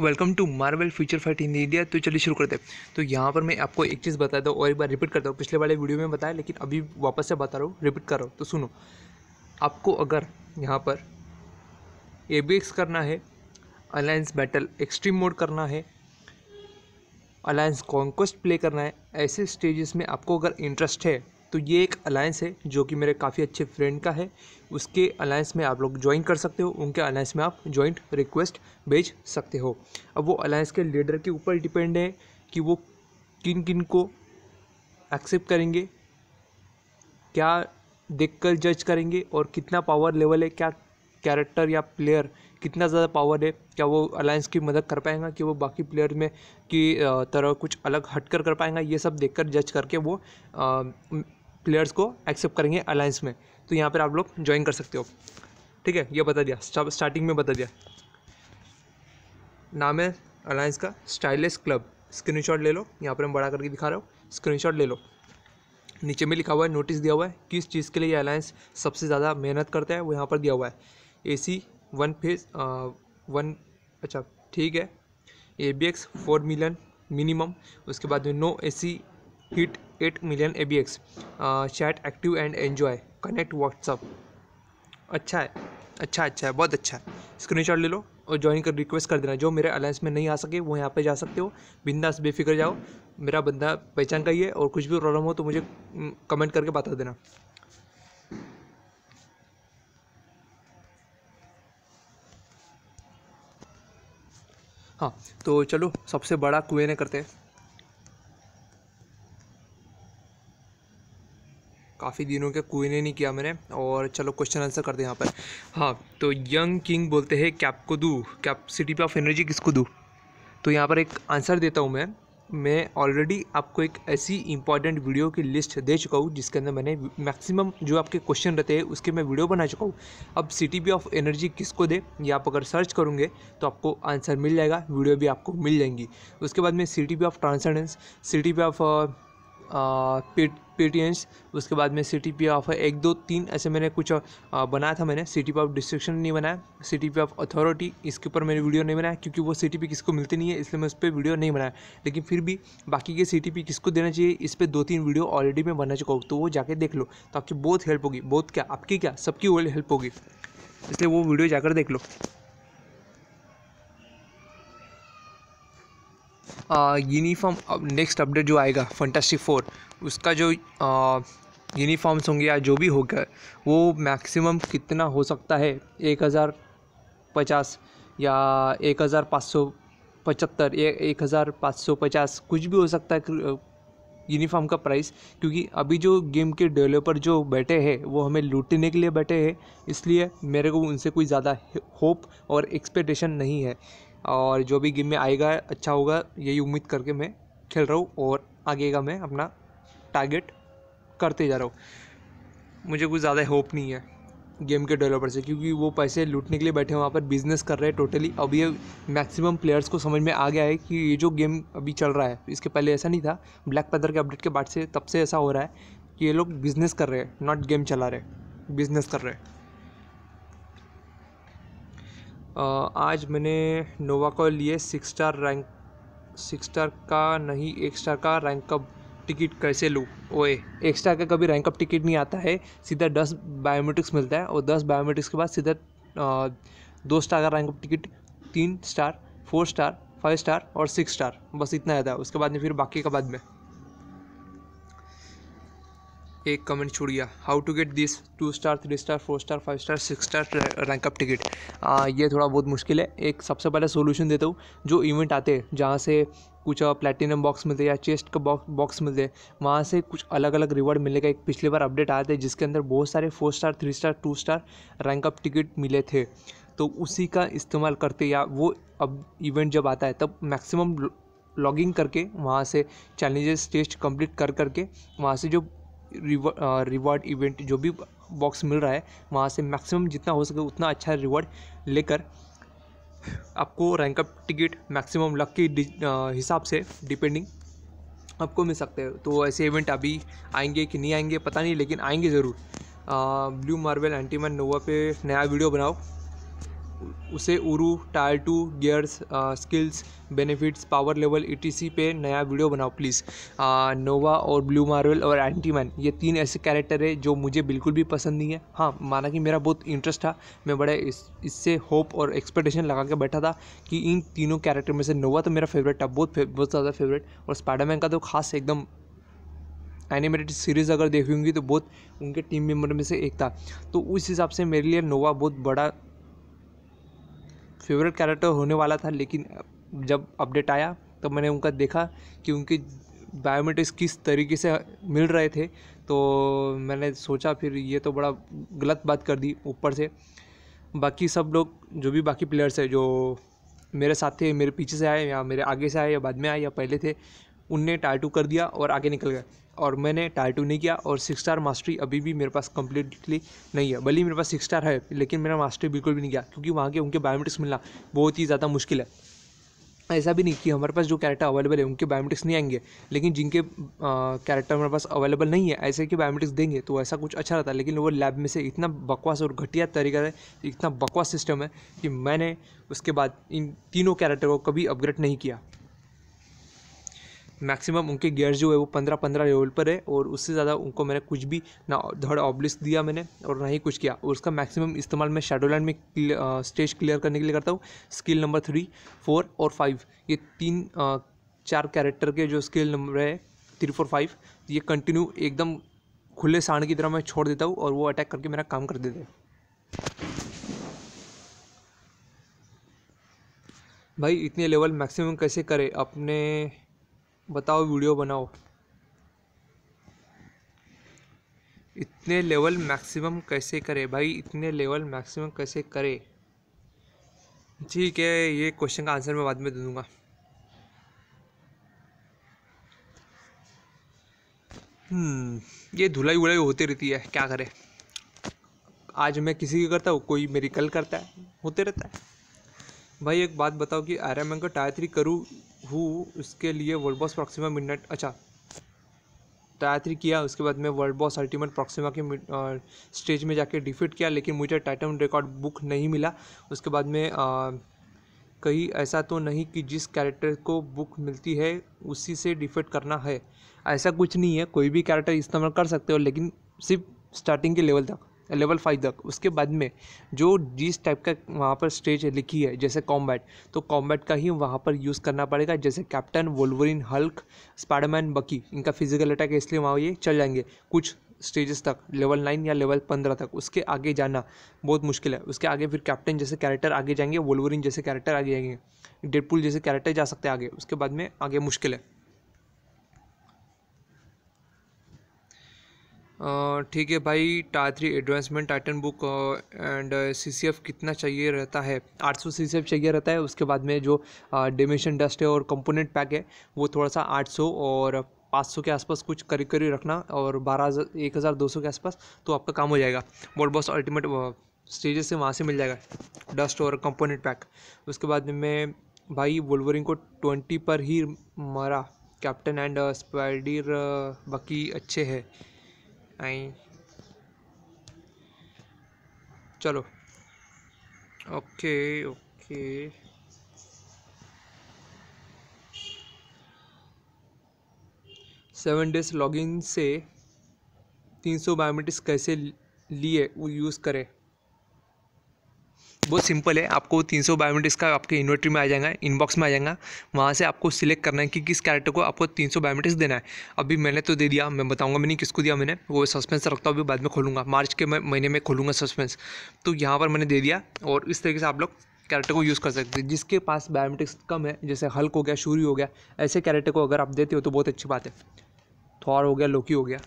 welcome to Marvel Future Fight in India तो चलिए शुरू करते हैं तो यहाँ पर मैं आपको एक चीज़ बता दूँ और एक बार रिपीट करता हूँ पिछले वाले वीडियो में बताया लेकिन अभी वापस से बता रहा हूँ रिपीट कर रहा हूँ तो सुनो आपको अगर यहाँ पर ए बी एक्स करना है अलायंस बैटल एक्सट्रीम मोड करना है अलायंस कॉन्क्वेस्ट प्ले करना है ऐसे स्टेजेस में आपको अगर इंटरेस्ट है तो ये एक अलायंस है जो कि मेरे काफ़ी अच्छे फ्रेंड का है उसके अलायंस में आप लोग ज्वाइन कर सकते हो उनके अलायंस में आप जॉइंट रिक्वेस्ट भेज सकते हो अब वो अलायंस के लीडर के ऊपर डिपेंड है कि वो किन किन को एक्सेप्ट करेंगे क्या देखकर जज करेंगे और कितना पावर लेवल है क्या कैरेक्टर या प्लेयर कितना ज़्यादा पावर है क्या वो अलायंस की मदद कर पाएगा कि वो बाकी प्लेयर में की तरह कुछ अलग हटकर कर पाएगा ये सब देखकर जज करके वो प्लेयर्स को एक्सेप्ट करेंगे अलायंस में तो यहाँ पर आप लोग ज्वाइन कर सकते हो ठीक है ये बता दिया स्टार्टिंग में बता दिया नाम है अलायंस का स्टाइलिश क्लब स्क्रीनशॉट ले लो यहाँ पर हम बड़ा करके दिखा रहे हो स्क्रीनशॉट ले लो नीचे में लिखा हुआ है नोटिस दिया हुआ है किस चीज़ के लिए ये अलायंस सबसे ज़्यादा मेहनत करता है वो यहाँ पर दिया हुआ है A C one phase one अच्छा ठीक है A B X four million minimum उसके बाद में no A C hit eight million A B X chat active and enjoy connect WhatsApp अच्छा है अच्छा अच्छा है बहुत अच्छा है स्क्रीनशॉट ले लो और ज्वाइन कर रिक्वेस्ट कर देना जो मेरे अलायंस में नहीं आ सके वो यहाँ पे जा सकते हो बिंदास बेफिक्र जाओ मेरा बंदा पहचान का ही है और कुछ भी प्रॉब्लम हो तो मुझे कमेंट हम्म, करके बता देना हाँ तो चलो सबसे बड़ा कुएं ने करते हैं काफ़ी दिनों के कोई ने नहीं किया मैंने और चलो क्वेश्चन आंसर करते हैं यहाँ पर हाँ तो यंग किंग बोलते हैं कैप को दू सिटी ऑफ एनर्जी किसको दूँ तो यहाँ पर एक आंसर देता हूँ मैं मैं ऑलरेडी आपको एक ऐसी इंपॉर्टेंट वीडियो की लिस्ट दे चुका हूँ जिसके अंदर मैंने मैक्सिमम जो आपके क्वेश्चन रहते हैं उसके मैं वीडियो बना चुका हूँ अब सिटी बी ऑफ एनर्जी किसको दे ये आप अगर सर्च करूँगे तो आपको आंसर मिल जाएगा वीडियो भी आपको मिल जाएंगी उसके बाद में C T P of transcendence C T P of patience उसके बाद में सिटी पी ऑफ एक दो तीन ऐसे मैंने कुछ बनाया था मैंने सिटी पी ऑफ डिस्ट्रिक्शन नहीं बनाया सिटी पी ऑफ अथॉरिटी इसके ऊपर मैंने वीडियो नहीं बनाया क्योंकि वो सिटी पी किसको मिलती नहीं है इसलिए मैं उस पर वीडियो नहीं बनाया लेकिन फिर भी बाकी के सिटी पी किसको देना चाहिए इस पर दो तीन वीडियो ऑलरेडी मैं बना चुका हूँ तो वो जाकर देख लो तो आपकी बहुत हेल्प होगी बहुत क्या आपकी क्या सबकी हेल्प होगी इसलिए वो वीडियो जाकर देख लो यूनिफॉर्म अब नेक्स्ट अपडेट जो आएगा फंटास्टिक फोर उसका जो यूनिफॉर्म्स होंगे या जो भी होगा वो मैक्सिमम कितना हो सकता है एक हज़ार पचास या एक हज़ार पाँच सौ पचहत्तर एक हज़ार पाँच सौ पचास कुछ भी हो सकता है यूनिफॉर्म का प्राइस क्योंकि अभी जो गेम के डेवलपर जो बैठे हैं वो हमें लूटने के लिए बैठे हैं इसलिए मेरे को उनसे कोई ज़्यादा होप और एक्सपेक्टेशन नहीं है और जो भी गेम में आएगा अच्छा होगा यही उम्मीद करके मैं खेल रहा हूँ और आगे का मैं अपना टारगेट करते जा रहा हूँ मुझे कुछ ज़्यादा होप नहीं है गेम के डेवलपर से क्योंकि वो पैसे लूटने के लिए बैठे हैं वहाँ पर बिजनेस कर रहे हैं टोटली अब ये मैक्सिमम प्लेयर्स को समझ में आ गया है कि ये जो गेम अभी चल रहा है इसके पहले ऐसा नहीं था ब्लैक पदर के अपडेट के बाद से तब से ऐसा हो रहा है कि ये लोग बिजनेस कर रहे हैं नॉट गेम चला रहे बिजनेस कर रहे हैं आज मैंने नोवा कॉल लिए six star rank six star का नहीं एक स्टार का रैंक कप टिकट कैसे लूँ ओए एक स्टार का कभी रैंक अप टिकट नहीं आता है सीधा दस बायोमेट्रिक्स मिलता है और दस बायोमेट्रिक्स के बाद सीधा दो स्टार का रैंक अप टिकट तीन star four star five star और सिक्स स्टार बस इतना रहता है उसके बाद में फिर बाकी का बाद में एक कमेंट छोड़ गया how to get this two star three star four star five star six star rank up ticket ये थोड़ा बहुत मुश्किल है एक सबसे पहले सोल्यूशन देता हूँ जो इवेंट आते हैं जहाँ से कुछ प्लेटिनम बॉक्स मिलते या चेस्ट का बॉक्स बॉक्स मिलते वहाँ से कुछ अलग अलग रिवॉर्ड मिलने का एक पिछले बार अपडेट आया था जिसके अंदर बहुत सारे four star three star two star rank up ticket मिले थे तो उसी का इस्तेमाल करते या वो अब इवेंट जब आता है तब मैक्सिमम लॉगिंग करके वहाँ से चैलेंजेस टेस्ट कंप्लीट कर करके वहाँ से जो रिवॉर्ड इवेंट जो भी बॉक्स मिल रहा है वहाँ से मैक्सिमम जितना हो सके उतना अच्छा रिवॉर्ड लेकर आपको rank up ticket maximum luck के हिसाब से डिपेंडिंग आपको मिल सकते हैं तो ऐसे इवेंट अभी आएंगे कि नहीं आएंगे पता नहीं लेकिन आएंगे ज़रूर ब्लू मार्बल एंटीमन नोवा पे नया वीडियो बनाओ उसे Uru tier two gears skills benefits power level E पे नया वीडियो बनाओ प्लीज़ नोवा और ब्लू मार्वल और एंटी मैन ये तीन ऐसे कैरेक्टर है जो मुझे बिल्कुल भी पसंद नहीं है हाँ माना कि मेरा बहुत इंटरेस्ट था मैं बड़े इस इससे होप और एक्सपेक्टेशन लगा के बैठा था कि इन तीनों कैरेक्टर में से नोवा तो मेरा फेवरेट था बहुत बहुत ज़्यादा फेवरेट और स्पाइडरमैन का तो खास एकदम एनिमेटेड सीरीज़ अगर देखूंगी तो बहुत उनके टीम मेम्बर में से एक था तो उस हिसाब से मेरे लिए नोवा बहुत बड़ा फेवरेट कैरेक्टर होने वाला था लेकिन जब अपडेट आया तब मैंने उनका देखा कि उनके बायोमेट्रिक्स किस तरीके से मिल रहे थे तो मैंने सोचा फिर ये तो बड़ा गलत बात कर दी ऊपर से बाकी सब लोग जो भी बाकी प्लेयर्स है जो मेरे साथ थे मेरे पीछे से आए या मेरे आगे से आए या बाद में आए या पहले थे उनने टाटू कर दिया और आगे निकल गए और मैंने टाटू नहीं किया और सिक्स स्टार मास्टरी अभी भी मेरे पास कम्प्लीटली नहीं है भले मेरे पास सिक्स स्टार है लेकिन मेरा मास्टरी बिल्कुल भी नहीं किया क्योंकि वहाँ के उनके बायोमेट्रिक्स मिलना बहुत ही ज़्यादा मुश्किल है ऐसा भी नहीं कि हमारे पास जो कैरेक्टर अवेलेबल है उनके बायोमेट्रिक्स नहीं आएंगे लेकिन जिनके कैरेक्टर हमारे पास अवेलेबल नहीं है ऐसे के बायोमेट्रिक्स देंगे तो ऐसा कुछ अच्छा रहता है लेकिन वो लैब में से इतना बकवास और घटिया तरीका है इतना बकवास सिस्टम है कि मैंने उसके बाद इन तीनों कैरेक्टर को कभी अपग्रेड नहीं किया मैक्सिमम उनके गियर जो है वो पंद्रह पंद्रह लेवल पर है और उससे ज़्यादा उनको मैंने कुछ भी ना धड़ ऑब्लिस दिया मैंने और ना ही कुछ किया और उसका मैक्सिमम इस्तेमाल मैं शेडोलैंड में स्टेज क्लियर करने के लिए करता हूँ स्किल नंबर थ्री फोर और फाइव ये तीन आ, चार कैरेक्टर के जो स्किल नंबर है थ्री फोर फाइव ये कंटिन्यू एकदम खुले साढ़ की तरह मैं छोड़ देता हूँ और वो अटैक करके मेरा काम कर देते हैं भाई इतने लेवल मैक्सिमम कैसे करें अपने बताओ वीडियो बनाओ इतने लेवल मैक्सिमम कैसे करें भाई इतने लेवल मैक्सिमम कैसे करें ठीक है ये क्वेश्चन का आंसर मैं बाद में दे दूँगा हम्म, ये धुलाई उलाई होती रहती है क्या करें आज मैं किसी की करता हूँ कोई मेरी कल करता है होते रहता है भाई एक बात बताओ कि आयरन एम का टायर थ्री करूँ हु उसके लिए वर्ल्ड बॉस प्रॉक्सिमा मिडनाइट अच्छा टायत्री किया उसके बाद में वर्ल्ड बॉस अल्टीमेट प्रॉक्सिमा के स्टेज में जाके डिफीट किया लेकिन मुझे टाइटन रिकॉर्ड बुक नहीं मिला उसके बाद में कहीं ऐसा तो नहीं कि जिस कैरेक्टर को बुक मिलती है उसी से डिफीट करना है ऐसा कुछ नहीं है कोई भी कैरेक्टर इस्तेमाल कर सकते हो लेकिन सिर्फ स्टार्टिंग के लेवल तक लेवल फाइव तक उसके बाद में जो जिस टाइप का वहाँ पर स्टेज लिखी है जैसे कॉम्बैट तो कॉम्बैट का ही वहाँ पर यूज़ करना पड़ेगा जैसे कैप्टन वोल्वरिन हल्क स्पाइडरमैन बकी इनका फिजिकल अटैक है इसलिए वहाँ ये चल जाएंगे कुछ स्टेजेस तक लेवल नाइन या लेवल पंद्रह तक उसके आगे जाना बहुत मुश्किल है उसके आगे फिर कैप्टन जैसे कैरेक्टर आगे जाएंगे वोल्वरिन जैसे कैरेक्टर आगे जाएंगे डेडपुल जैसे कैरेक्टर जा सकते हैं आगे उसके बाद में आगे मुश्किल है ठीक है भाई T three advancement Titan book and see कितना चाहिए रहता है 800 सी चाहिए रहता है उसके बाद में जो डिमेशन डस्ट है और कंपोनेंट पैक है वो थोड़ा सा 800 और 500 के आसपास कुछ करीब करीब रखना और बारह एक हज़ार दो सौ के आसपास तो आपका काम हो जाएगा बोल बॉस अल्टीमेट स्टेजेस से वहाँ से मिल जाएगा डस्ट और कंपोनेंट पैक उसके बाद में भाई वोल्वरिन को ट्वेंटी पर ही मारा कैप्टन एंड स्पाइडर बाकी अच्छे हैं आई चलो okay okay seven days login से तीन सौ बायोमेट्रिक्स कैसे लिए वो यूज़ करें बहुत सिंपल है आपको 300 सौ बायोमेट्रिक्स का आपके इन्वेंट्री में आ जाएगा इनबॉक्स में आ जाएगा वहाँ से आपको सिलेक्ट करना है कि किस कैरेक्टर को आपको 300 सौ बायोमेट्रिक्स देना है अभी मैंने तो दे दिया मैं बताऊँगा मैंने किसको दिया मैंने वो सस्पेंस रखता हूँ अभी बाद में खोलूँगा मार्च के महीने में खोलूँगा सस्पेंस तो यहाँ पर मैंने दे दिया और इस तरीके से आप लोग कैरेक्टर को यूज़ कर सकते हैं जिसके पास बायोमेट्रिक्स कम है जैसे हल्क हो गया शूरी हो गया ऐसे कैरेक्टर को अगर आप देते हो तो बहुत अच्छी बात है थॉर हो गया लोकी हो गया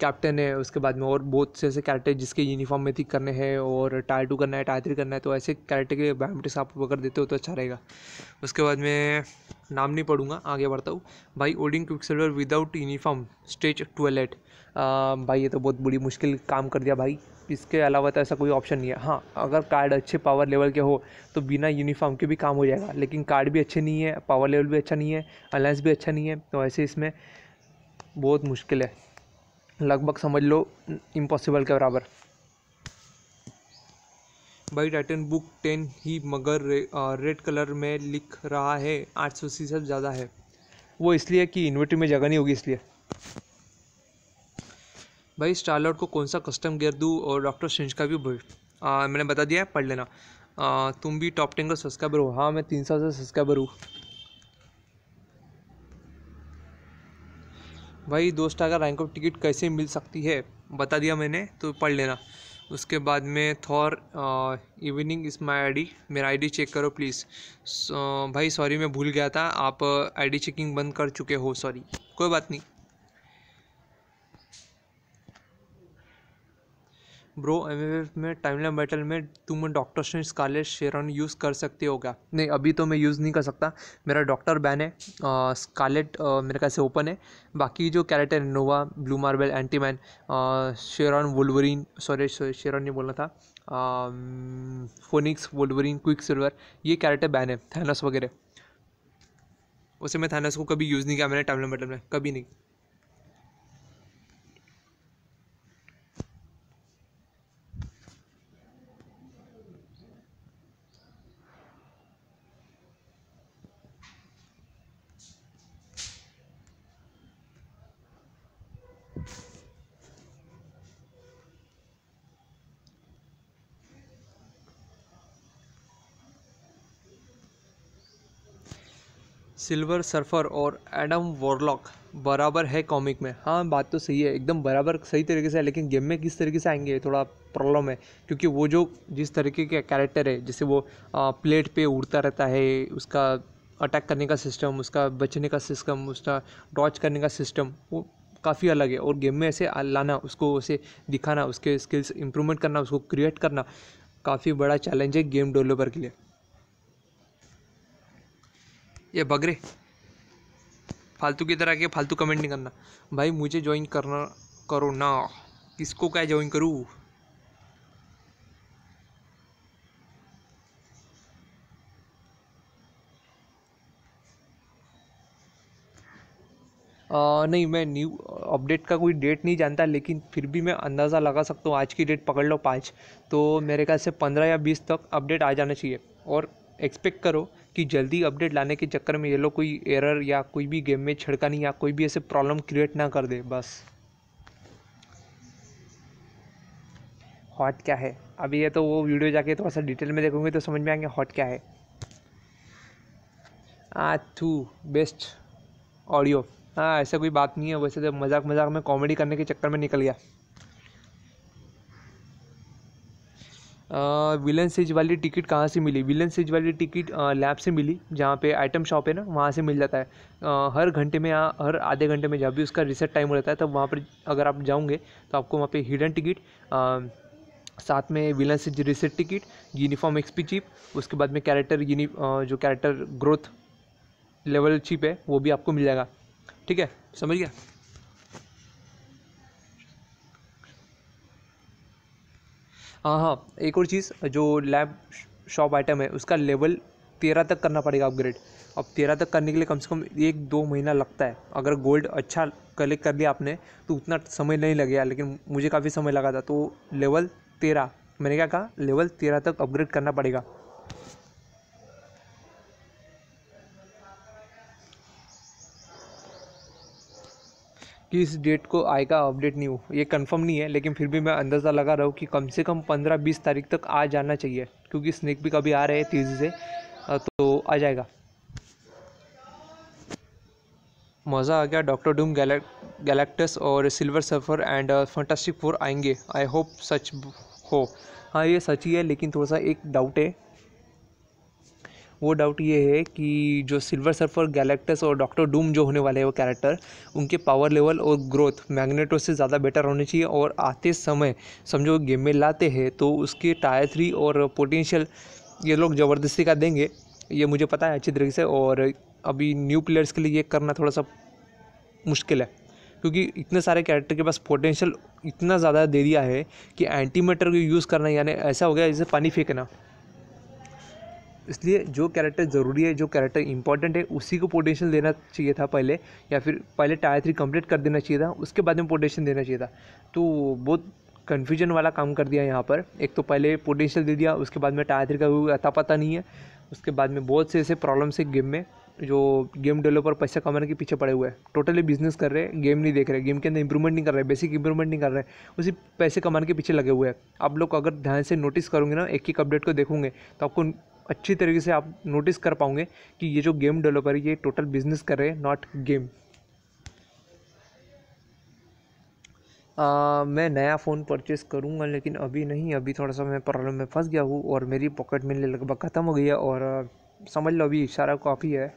कैप्टन है उसके बाद में और बहुत से ऐसे कैरेक्टर जिसके यूनिफॉर्म में थी करने हैं और टायर टू करना है टायर थ्री करना है तो ऐसे कैरेक्टर के बायोमेट्रिक्स आप पकड़ देते हो तो अच्छा रहेगा उसके बाद में नाम नहीं पढ़ूंगा आगे बढ़ता हूँ भाई ओडिंग Quicksilver without uniform stage twelve भाई ये तो बहुत बड़ी मुश्किल काम कर दिया भाई इसके अलावा तो ऐसा कोई ऑप्शन नहीं है हाँ अगर कार्ड अच्छे पावर लेवल के हो तो बिना यूनिफॉर्म के भी काम हो जाएगा लेकिन कार्ड भी अच्छे नहीं है पावर लेवल भी अच्छा नहीं है अलायंस भी अच्छा नहीं है तो ऐसे इसमें बहुत मुश्किल है लगभग समझ लो इम्पॉसिबल के बराबर भाई टाइटन बुक टेन ही मगर रे, रेड कलर में लिख रहा है आठ सौ सी सब ज़्यादा है वो इसलिए कि इन्वर्टर में जगह नहीं होगी इसलिए भाई स्टारलॉट को कौन सा कस्टम गियर दूँ और डॉक्टर सिंह का भी भाई मैंने बता दिया है पढ़ लेना आ, तुम भी टॉप टेन का सब्सक्राइबर हो हाँ मैं तीन सौ से सब्सक्राइबर हूँ भाई दो स्टार का रैंक ऑफ टिकट कैसे मिल सकती है बता दिया मैंने तो पढ़ लेना उसके बाद में Thor evening is my ID मेरा आईडी चेक करो प्लीज़ भाई सॉरी मैं भूल गया था आप आईडी चेकिंग बंद कर चुके हो सॉरी कोई बात नहीं ब्रो एम में टाइमलाइन बैटल में तुम डॉक्टर से स्कारलेट शेरन यूज़ कर सकते हो क्या नहीं अभी तो मैं यूज़ नहीं कर सकता मेरा डॉक्टर बैन है स्कारलेट मेरे से ओपन है बाकी जो character Nova Blue Marvel Antman Sharon Wolverine sorry Sharon नहीं बोलना था फोनिक्स वोलवरिन क्विक सिल्वर ये कैरेक्टर बैन है थैनस वगैरह उसे मैं थैनस को कभी यूज़ नहीं किया मैंने टाइमलाइन बैटल में कभी नहीं सिल्वर सर्फर और एडम वॉरलॉक बराबर है कॉमिक में हाँ बात तो सही है एकदम बराबर सही तरीके से है लेकिन गेम में किस तरीके से आएंगे थोड़ा प्रॉब्लम है क्योंकि वो जो जिस तरीके का कैरेक्टर है जैसे वो आ, प्लेट पे उड़ता रहता है उसका अटैक करने का सिस्टम उसका बचने का सिस्टम उसका डॉच करने का सिस्टम वो काफ़ी अलग है और गेम में ऐसे लाना उसको उसे दिखाना उसके स्किल्स इम्प्रूवमेंट करना उसको क्रिएट करना काफ़ी बड़ा चैलेंज है गेम डेवलपर के लिए ये बगरे फालतू की तरह के फालतू कमेंट नहीं करना भाई मुझे ज्वाइन करना करो ना किसको क्या ज्वाइन करूँ आ, नहीं मैं न्यू अपडेट का कोई डेट नहीं जानता लेकिन फिर भी मैं अंदाज़ा लगा सकता हूँ आज की डेट पकड़ लो पाँच तो मेरे ख्याल से पंद्रह या बीस तक अपडेट आ जाना चाहिए और एक्सपेक्ट करो कि जल्दी अपडेट लाने के चक्कर में ये लोग कोई एरर या कोई भी गेम में छिड़का नहीं या कोई भी ऐसे प्रॉब्लम क्रिएट ना कर दे बस हॉट क्या है अभी ये तो वो वीडियो जाके थोड़ा सा डिटेल में देखोगे तो समझ में आएंगे हॉट क्या है आ टू बेस्ट ऑडियो हाँ ऐसा कोई बात नहीं है वैसे तो मजाक मजाक में कॉमेडी करने के चक्कर में निकल गया विलन सीज वाली टिकट कहाँ से मिली विलन सीज वाली टिकट लैब से मिली जहाँ पे आइटम शॉप है ना वहाँ से मिल जाता है आ, हर घंटे में या हर आधे घंटे में जब भी उसका रिसेट टाइम हो जाता है तब तो वहाँ पर अगर आप जाओगे तो आपको वहाँ पे हिडन टिकट साथ में villain siege reset ticket uniform XP chip उसके बाद में कैरेक्टर यूनि जो कैरेक्टर ग्रोथ लेवल चिप है वो भी आपको मिल जाएगा ठीक है समझ गया हाँ हाँ एक और चीज़ जो लैब शॉप आइटम है उसका लेवल तेरह तक करना पड़ेगा अपग्रेड अब तेरह तक करने के लिए कम से कम एक दो महीना लगता है अगर गोल्ड अच्छा कलेक्ट कर लिया आपने तो उतना समय नहीं लगेगा लेकिन मुझे काफ़ी समय लगा था तो लेवल तेरह मैंने क्या कहा लेवल तेरह तक अपग्रेड करना पड़ेगा कि इस डेट को आएगा अपडेट नहीं हो ये कंफर्म नहीं है लेकिन फिर भी मैं अंदाज़ा लगा रहा हूँ कि कम से कम पंद्रह बीस तारीख तक आ जाना चाहिए क्योंकि स्नैक भी कभी आ रहे हैं तेज़ी से तो आ जाएगा मज़ा आ गया डॉक्टर डूम गैलेक्टस और Silver Surfer and Fantastic Four आएंगे आई होप सच हो हाँ ये सच ही है लेकिन थोड़ा सा एक डाउट है वो डाउट ये है कि जो सिल्वर सर्फर गैलेक्टस और डॉक्टर डूम जो होने वाले हैं वो कैरेक्टर उनके पावर लेवल और ग्रोथ मैग्नेटो से ज़्यादा बेटर होनी चाहिए और आते समय समझो गेम में लाते हैं तो उसके टायर थ्री और पोटेंशियल ये लोग ज़बरदस्ती का देंगे ये मुझे पता है अच्छी तरीके से और अभी न्यू प्लेयर्स के लिए ये करना थोड़ा सा मुश्किल है क्योंकि इतने सारे कैरेक्टर के पास पोटेंशियल इतना ज़्यादा दे दिया है कि एंटीमीटर को यूज़ करना यानी ऐसा हो गया जैसे पानी फेंकना इसलिए जो कैरेक्टर ज़रूरी है जो कैरेक्टर इंपॉर्टेंट है उसी को पोटेंशियल देना चाहिए था पहले या फिर पहले टायर थ्री कंप्लीट कर देना चाहिए था उसके बाद में पोटेंशियल देना चाहिए था तो बहुत कन्फ्यूजन वाला काम कर दिया यहाँ पर एक तो पहले पोटेंशियल दे दिया उसके बाद में टायर थ्री का अता पता नहीं है उसके बाद में बहुत से ऐसे प्रॉब्लम्स है गेम में जो गेम डेवलपर पैसा कमाने के पीछे पड़े हुए हैं टोटली बिजनेस कर रहे हैं गेम नहीं देख रहे गेम के अंदर इंप्रूवमेंट नहीं कर रहे बेसिक इंप्रूवमेंट नहीं कर रहे उसी पैसे कमाने के पीछे लगे हुए हैं आप लोग अगर ध्यान से नोटिस करोगे ना एक एक अपडेट को देखोगे तो आपको अच्छी तरीके से आप नोटिस कर पाओगे कि ये जो गेम डेवलपर ये टोटल बिजनेस कर रहे हैं नॉट गेम आ, मैं नया फ़ोन परचेस करूँगा लेकिन अभी नहीं अभी थोड़ा सा मैं प्रॉब्लम में फंस गया हूँ और मेरी पॉकेट मिलने लगभग ख़त्म हो गई है और समझ लो अभी इशारा काफ़ी है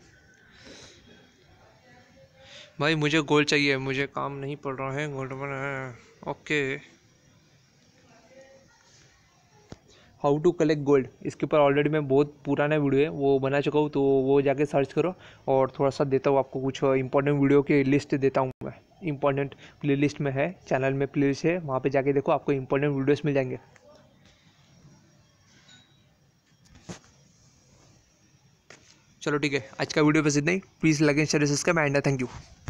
भाई मुझे गोल चाहिए मुझे काम नहीं पड़ रहा है गोल्ड बना है okay how to collect gold इसके ऊपर ऑलरेडी मैं बहुत पुराना वीडियो है वो बना चुका हूँ तो वो जाके सर्च करो और थोड़ा सा देता हूँ आपको कुछ इंपॉर्टेंट वीडियो की लिस्ट देता हूँ मैं इंपॉर्टेंट लिस्ट में है चैनल में प्लेलिस्ट है वहाँ पर जाके देखो आपको इंपॉर्टेंट वीडियोज मिल जाएंगे चलो ठीक है आज का वीडियो बस इतना ही please like and share subscribe and thank you